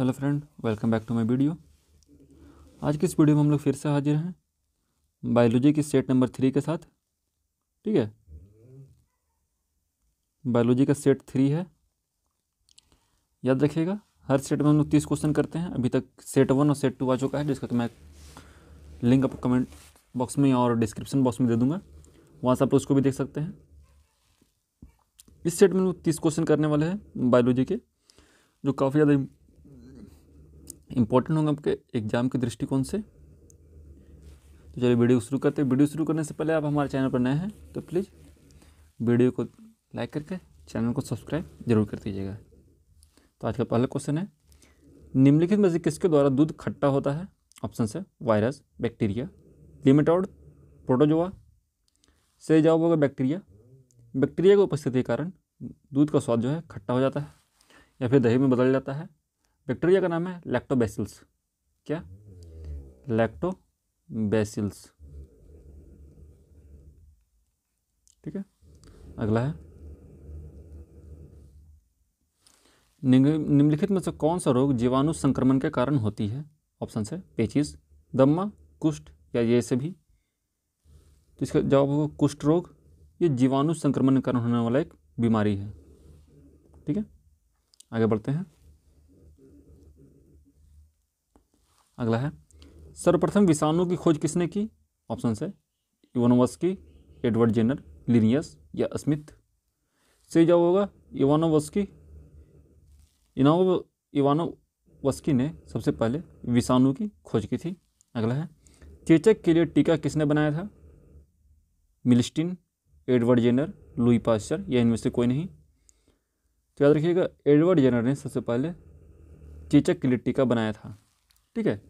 hello friend welcome back to my video आज की इस वीडियो में हम लोग फिर से हाजिर हैं बायोलॉजी की सेट नंबर थ्री के साथ ठीक है बायोलॉजी का सेट थ्री है याद रखिएगा हर सेट में हम लोग तीस क्वेश्चन करते हैं अभी तक सेट वन और सेट टू आ चुका है जिसका तो मैं लिंक आप कमेंट बॉक्स में और डिस्क्रिप्शन बॉक्स में दे दूँगा वहाँ से आप उसको भी देख सकते हैं इस सेट में हम लोग तीस क्वेश्चन करने वाले हैं बायोलॉजी के जो काफ़ी ज़्यादा इंपॉर्टेंट होंगे आपके एग्जाम के दृष्टिकोण से तो चलिए वीडियो शुरू करते हैं वीडियो शुरू करने से पहले आप हमारे चैनल पर नए हैं तो प्लीज़ वीडियो को लाइक करके चैनल को सब्सक्राइब जरूर कर दीजिएगा तो आज का पहला क्वेश्चन है निम्नलिखित में से किसके द्वारा दूध खट्टा होता है ऑप्शन से वायरस बैक्टीरिया लिमिटॉड प्रोटोजोआ से जवाब होगा बैक्टीरिया बैक्टीरिया की उपस्थिति के कारण दूध का स्वाद जो है खट्टा हो जाता है या फिर दही में बदल जाता है बैक्टीरिया का नाम है लैक्टोबैसिल्स क्या लैक्टोबैसिल्स ठीक है अगला है निम्नलिखित में से कौन सा रोग जीवाणु संक्रमण के कारण होती है ऑप्शन है पेचिस दम्मा कुष्ठ या ये से भी तो इसका जवाब होगा कुष्ठ रोग ये जीवाणु संक्रमण के कारण होने वाला एक बीमारी है ठीक है आगे बढ़ते हैं अगला है सर्वप्रथम विषाणु की खोज किसने की ऑप्शन है इवानोवस्की एडवर्ड जेनर लिनियस या स्मिथ से जवाब होगा इवानोवस्की इनाव इवानोवस्की ने सबसे पहले विषाणु की खोज की थी अगला है चेचक के लिए टीका किसने बनाया था Milstein Edward Jenner Louis Pasteur या इनमें से कोई नहीं तो याद रखिएगा एडवर्ड जेनर ने सबसे पहले चेचक के लिए टीका बनाया था ठीक है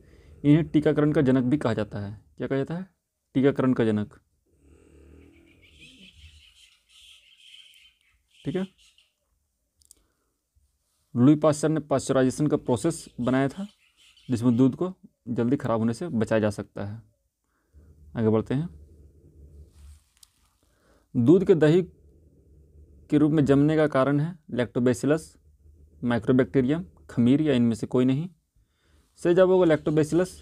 इन्हें टीकाकरण का जनक भी कहा जाता है क्या कहा जाता है टीकाकरण का जनक ठीक है लुई पास्चर ने पास्चराइजेशन का प्रोसेस बनाया था जिसमें दूध को जल्दी ख़राब होने से बचाया जा सकता है आगे बढ़ते हैं दूध के दही के रूप में जमने का कारण है लैक्टोबेसिलस माइक्रोबैक्टीरियम खमीर या इनमें से कोई नहीं से जब होगा लैक्टोबैसिलस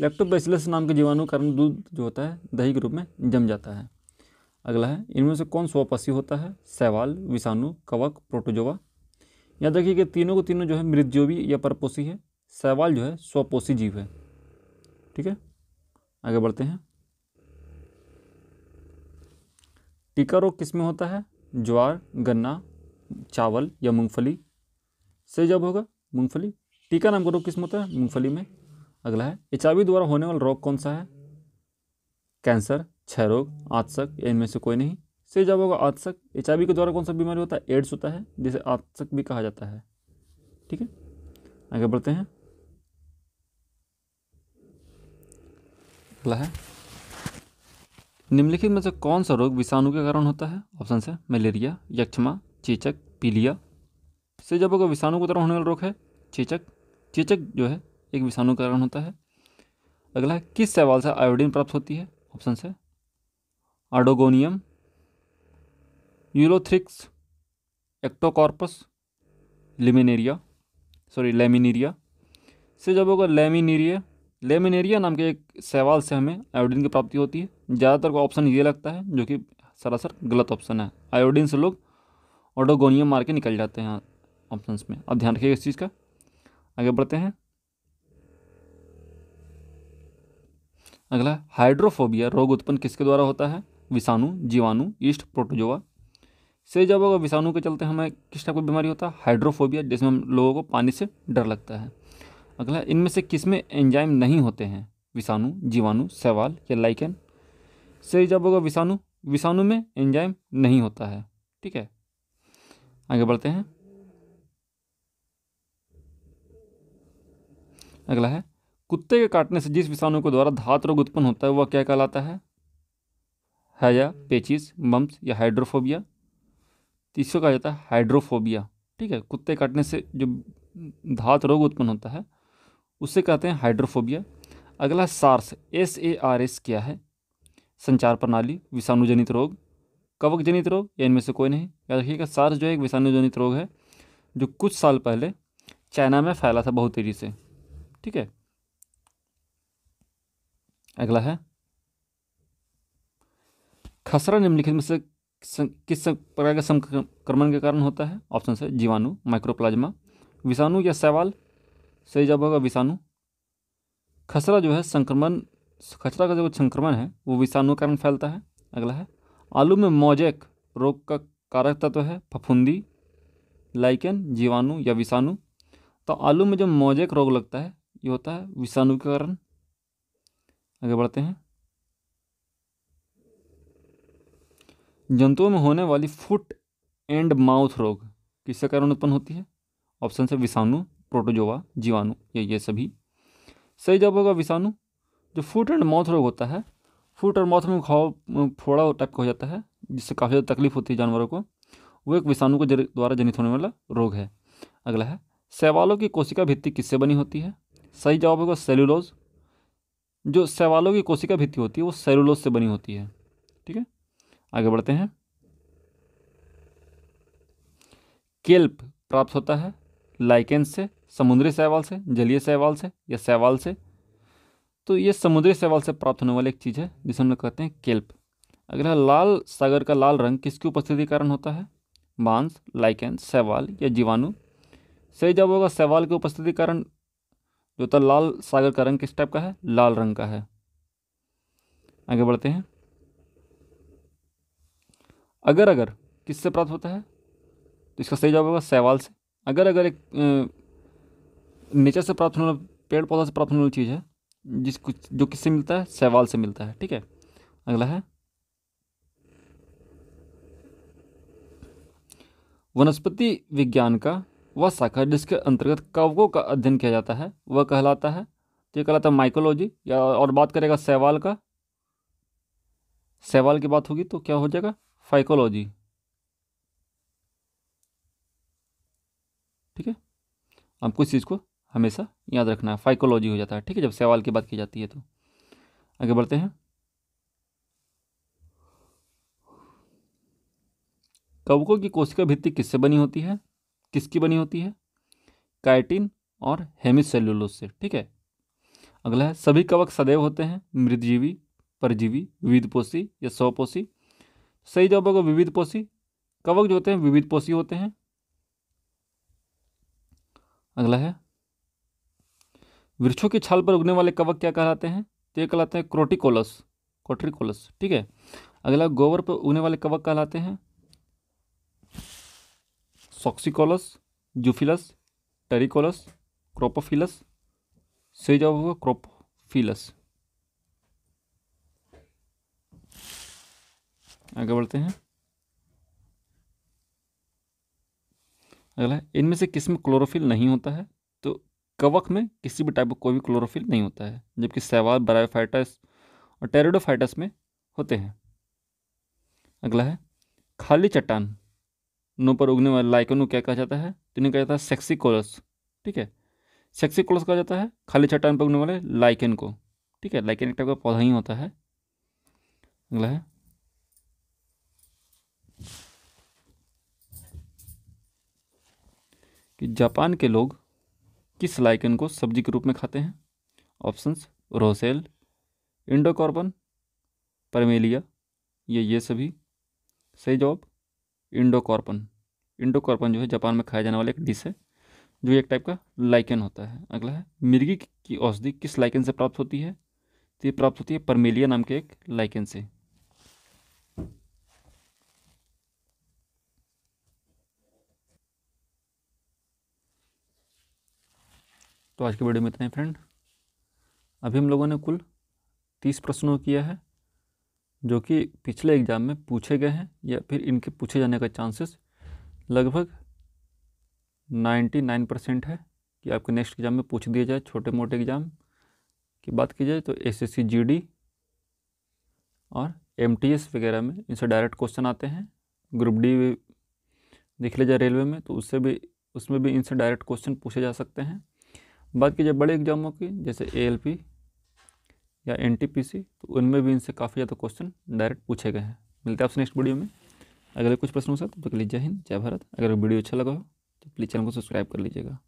लैक्टोबैसिलस नाम के जीवाणु कारण दूध जो होता है दही के रूप में जम जाता है अगला है इनमें से कौन स्वपसी होता है सैवाल विषाणु कवक प्रोटोजोवा या देखिए कि तीनों को तीनों जो है मृतजोवी या परपोसी है सैवाल जो है स्वपोषी जीव है ठीक है आगे बढ़ते हैं टीका रोग किस में होता है ज्वार गन्ना चावल या मूंगफली से जब होगा मूंगफली टीका नाम का रोग किस्म होता है मूंगफली में अगला है एचआईवी द्वारा होने वाला रोग कौन सा है कैंसर क्षय रोग या इनमें से कोई नहीं से जब होगा आतशक एच के द्वारा कौन सा बीमारी होता है एड्स होता है जिसे आतसक भी कहा जाता है ठीक है आगे बढ़ते हैं अगला है निम्नलिखित में से कौन सा रोग विषाणु के कारण होता है ऑप्शन है मलेरिया यक्षमा चेचक पीलिया से जब होगा विषाणु के द्वारा होने वाला रोग है चेचक चेचक जो है एक विषाणु कारण होता है अगला है किस सवाल से आयोडीन प्राप्त होती है ऑप्शन से Oedogonium Ulothrix Ectocarpus Laminaria sorry Laminaria से जब होगा लेमिनेरिया लेमिनेरिया नाम के एक सवाल से हमें आयोडीन की प्राप्ति होती है ज़्यादातर को ऑप्शन ये लगता है जो कि सरासर गलत ऑप्शन है आयोडीन से लोग ऑडोगोनियम मार के निकल जाते हैं ऑप्शंस में अब ध्यान रखिएगा इस चीज़ का आगे बढ़ते हैं अगला हाइड्रोफोबिया रोग उत्पन्न किसके द्वारा होता है विषाणु जीवाणु ईस्ट प्रोटोजोआ से जब होगा विषाणु के चलते हमें किस टाइप की बीमारी होता है हाइड्रोफोबिया जिसमें हम लोगों को पानी से डर लगता है अगला इनमें से किसमें एंजाइम नहीं होते हैं विषाणु जीवाणु सवाल या लाइकन से जब होगा विषाणु विषाणु में एंजाइम नहीं होता है ठीक है आगे बढ़ते हैं अगला है कुत्ते के काटने से जिस विषाणु के द्वारा धात रोग उत्पन्न होता है वह क्या कहलाता है हैजा पेचिस मम्स या हाइड्रोफोबिया तीसरा कहा जाता है हाइड्रोफोबिया ठीक है कुत्ते काटने से जो धात रोग उत्पन्न होता है उससे कहते हैं हाइड्रोफोबिया अगला SARS S A R S क्या है संचार प्रणाली विषाणु जनित रोग कवक जनित रोग या इनमें से कोई नहीं याद रखिएगा सार्स जो है एक विषाणु जनित रोग है जो कुछ साल पहले चाइना में फैला था बहुत तेज़ी से ठीक है अगला है खसरा निम्नलिखित में से किस प्रकार के संक्रमण के कारण होता है ऑप्शन से जीवाणु माइक्रोप्लाज्मा विषाणु या सवाल सही जवाब होगा विषाणु खसरा जो है संक्रमण खसरा का जो संक्रमण है वो विषाणु के कारण फैलता है अगला है आलू में मोजेक रोग का कारक तत्व तो है फफूंदी लाइकेन जीवाणु या विषाणु तो आलू में जो मोजेक रोग लगता है ये होता है विषाणु के कारण आगे बढ़ते हैं जंतुओं में होने वाली फुट एंड माउथ रोग किसके कारण उत्पन्न होती है ऑप्शन से विषाणु प्रोटोजोवा जीवाणु ये ये सभी सही जवाब होगा विषाणु जो फुट एंड माउथ रोग होता है फुट और माउथ में खाओ फोड़ा टाइप का हो जाता है जिससे काफ़ी ज़्यादा तकलीफ होती है जानवरों को वो एक विषाणु के द्वारा जनित होने वाला रोग है अगला है शैवालों की कोशिका भित्ति किससे बनी होती है सही जवाब होगा सेलुलोज जो सवालों की कोशिका भित्ति होती है वो सेलुलोज से बनी होती है ठीक है आगे बढ़ते हैं केल्प प्राप्त होता है लाइकेन से समुद्री सहवाल से जलीय सहवाल से या सहवाल से तो ये समुद्री सहवाल से प्राप्त होने वाली एक चीज़ है जिसे हम लोग कहते हैं केल्प अगला लाल सागर का लाल रंग किसकी उपस्थिति कारण होता है बांस लाइकेन सहवाल या जीवाणु सही जवाब होगा सहवाल की उपस्थिति कारण जो था लाल सागर का रंग किस टाइप का है लाल रंग का है आगे बढ़ते हैं अगर अगर किससे प्राप्त होता है तो इसका सही जवाब होगा सहवाल से अगर अगर एक नेचर से प्राप्त होने पेड़ पौधा से प्राप्त होने वाली चीज़ है जिस कुछ जो किससे मिलता है सहवाल से मिलता है ठीक है अगला है वनस्पति विज्ञान का वह शाखा जिसके अंतर्गत कवकों का अध्ययन किया जाता है वह कहलाता है तो ये कहलाता है माइकोलॉजी या और बात करेगा सवाल का सवाल की बात होगी तो क्या हो जाएगा फाइकोलॉजी ठीक है अब इस चीज़ को हमेशा याद रखना है फाइकोलॉजी हो जाता है ठीक है जब सवाल की बात की जाती है तो आगे बढ़ते हैं कवकों की कोशिका भित्ति किससे बनी होती है किसकी बनी होती है काइटिन और हेमिसेलुलोस से ठीक है अगला है सभी कवक सदैव होते हैं मृदजीवी परजीवी विविधपोषी या स्वपोषी सही जवाब होगा विविधपोषी कवक जो होते हैं विविधपोषी होते हैं अगला है वृक्षों की छाल पर उगने वाले कवक क्या कहलाते हैं तो ये कहलाते हैं क्रोटिकोलस कोट्रिकोलस ठीक है अगला गोबर पर उगने वाले कवक कहलाते हैं सॉक्सिकोलस जुफिलस टेरिकोलस क्रोपोफिलस से जवाब होगा क्रोपोफिलस आगे बढ़ते हैं अगला इनमें से किस में क्लोरोफिल नहीं होता है तो कवक में किसी भी टाइप का कोई भी क्लोरोफिल नहीं होता है जबकि सैवाल बरायोफाइटस और टेरिडोफाइटस में होते हैं अगला है खाली चट्टान नो पर उगने वाले लाइकों को क्या कहा जाता है तो इन्हें कहा जाता है सेक्सी कोलस ठीक है सेक्सी कोलस कहा जाता है खाली चट्टान पर उगने वाले लाइकन को ठीक है लाइकन एक टाइप का पौधा ही होता है अगला है कि जापान के लोग किस लाइकन को सब्जी के रूप में खाते हैं ऑप्शंस रोसेल इंडोकार्बन परमेलिया ये ये सभी सही जवाब इंडोकॉर्पन इंडोकॉर्पन जो है जापान में खाया जाने वाला एक डिश है जो एक टाइप का लाइकन होता है अगला है मिर्गी की औषधि किस लाइकन से प्राप्त होती है तो ये प्राप्त होती है परमेलिया नाम के एक लाइकन से तो आज के वीडियो में इतना ही फ्रेंड अभी हम लोगों ने कुल तीस प्रश्नों किया है जो कि पिछले एग्ज़ाम में पूछे गए हैं या फिर इनके पूछे जाने का चांसेस लगभग 99 परसेंट है कि आपके नेक्स्ट एग्ज़ाम में पूछ दिया जाए छोटे मोटे एग्ज़ाम की बात की जाए तो एस एस और एम वगैरह में इनसे डायरेक्ट क्वेश्चन आते हैं ग्रुप डी भी देख लिया जाए रेलवे में तो उससे भी उसमें भी इनसे डायरेक्ट क्वेश्चन पूछे जा सकते हैं बात की जाए बड़े एग्ज़ामों की जैसे ए या एन तो उनमें भी इनसे काफ़ी ज़्यादा क्वेश्चन डायरेक्ट पूछे गए हैं मिलते हैं आपसे नेक्स्ट वीडियो में अगले कुछ प्रश्नों से तो तब लीजिए जय हिंद जय भारत अगर वीडियो अच्छा लगा हो तो प्लीज़ चैनल को सब्सक्राइब कर लीजिएगा